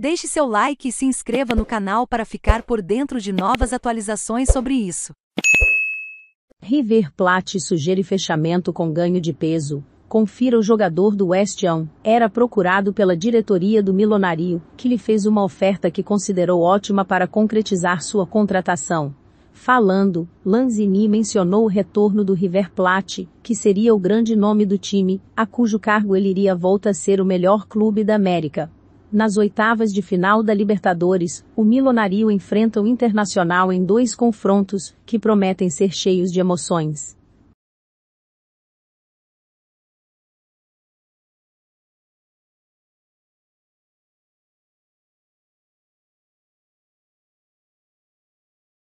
Deixe seu like e se inscreva no canal para ficar por dentro de novas atualizações sobre isso. River Plate sugere fechamento com ganho de peso. Confira o jogador do West Ham, era procurado pela diretoria do Milonário, que lhe fez uma oferta que considerou ótima para concretizar sua contratação. Falando, Lanzini mencionou o retorno do River Plate, que seria o grande nome do time, a cujo cargo ele iria volta a ser o melhor clube da América. Nas oitavas de final da Libertadores, o Milonario enfrenta o Internacional em dois confrontos, que prometem ser cheios de emoções.